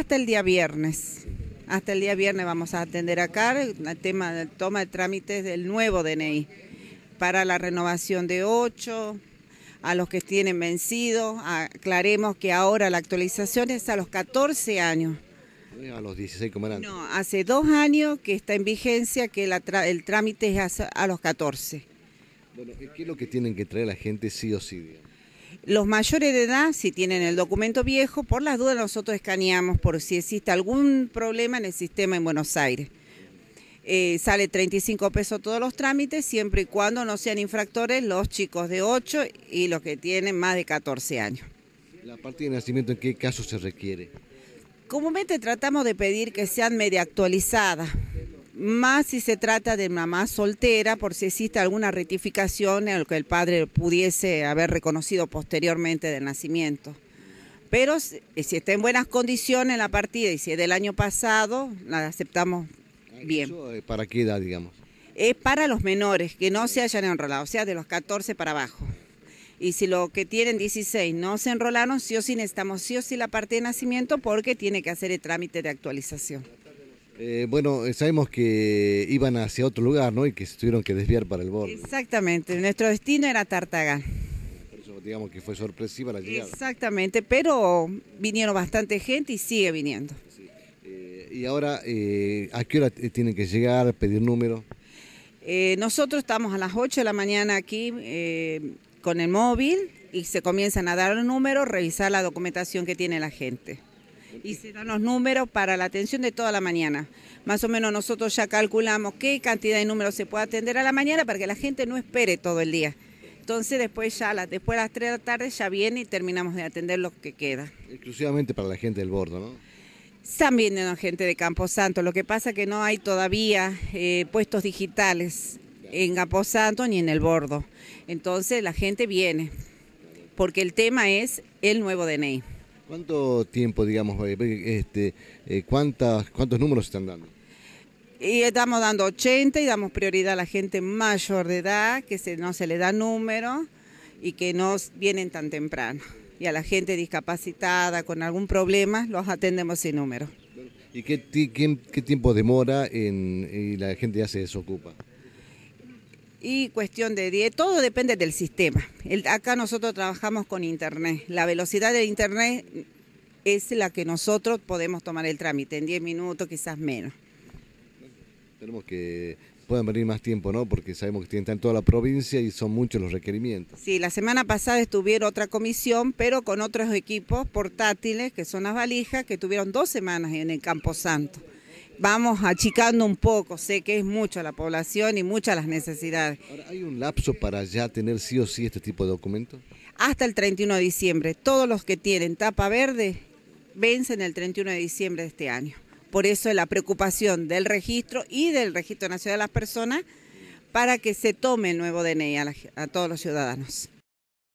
hasta el día viernes. Hasta el día viernes vamos a atender acá el tema de toma de trámites del nuevo DNI para la renovación de 8, a los que tienen vencido. Aclaremos que ahora la actualización es a los 14 años. Eh, a los 16 comandante. No, hace dos años que está en vigencia que el trámite es a, los 14. Bueno, ¿qué es lo que tienen que traer la gente sí o sí? Los mayores de edad, si tienen el documento viejo, por las dudas nosotros escaneamos por si existe algún problema en el sistema en Buenos Aires. Eh, sale 35 pesos todos los trámites, siempre y cuando no sean infractores los chicos de 8 y los que tienen más de 14 años. ¿La parte de nacimiento en qué caso se requiere? Comúnmente tratamos de pedir que sean media actualizadas más si se trata de mamá soltera, por si existe alguna rectificación en la que el padre pudiese haber reconocido posteriormente del nacimiento. Pero si está en buenas condiciones la partida y si es del año pasado, la aceptamos bien. ¿Para qué edad, digamos? Es para los menores que no se hayan enrolado, o sea, de los 14 para abajo. Y si lo que tienen 16 no se enrolaron, sí o sí necesitamos sí o sí la parte de nacimiento porque tiene que hacer el trámite de actualización. Eh, bueno, eh, sabemos que iban hacia otro lugar, ¿no? Y que se tuvieron que desviar para el borde. Exactamente, nuestro destino era Tartaga. Por eso digamos que fue sorpresiva la llegada. Exactamente, pero vinieron bastante gente y sigue viniendo. Eh, y ahora, ¿a qué hora tienen que llegar, pedir número? nosotros estamos a las 8 de la mañana aquí con el móvil y se comienzan a dar número, revisar la documentación que tiene la gente y se dan los números para la atención de toda la mañana. Más o menos nosotros ya calculamos qué cantidad de números se puede atender a la mañana para que la gente no espere todo el día. Entonces después ya después de las 3 de la tarde ya viene y terminamos de atender lo que queda. Exclusivamente para la gente del bordo, ¿no? También la gente de Camposanto, lo que pasa que no hay todavía eh, puestos digitales en Camposanto ni en el bordo. Entonces la gente viene, porque el tema es el nuevo DNI. ¿Cuánto tiempo, digamos, eh, este, eh, cuántas, cuántos números están dando? Y estamos dando 80 y damos prioridad a la gente mayor de edad, que se, no se le da número y que no vienen tan temprano. Y a la gente discapacitada con algún problema los atendemos sin número. ¿Y qué, qué tiempo demora en, y la gente ya se desocupa? y cuestión de 10, todo depende del sistema. acá nosotros trabajamos con Internet. La velocidad de Internet es la que nosotros podemos tomar el trámite, en 10 minutos, quizás menos. Tenemos que puedan venir más tiempo, ¿no? Porque sabemos que tienen en toda la provincia y son muchos los requerimientos. Sí, la semana pasada estuvieron otra comisión, pero con otros equipos portátiles, que son las valijas, que tuvieron dos semanas en el Campo Santo vamos achicando un poco. Sé que es mucho la población y muchas las necesidades. ¿Hay un lapso para ya tener sí o sí este tipo de documentos? Hasta el 31 de diciembre. Todos los que tienen tapa verde vencen el 31 de diciembre de este año. Por eso es la preocupación del registro y del Registro Nacional de las Personas para que se tome el nuevo DNI a todos los ciudadanos.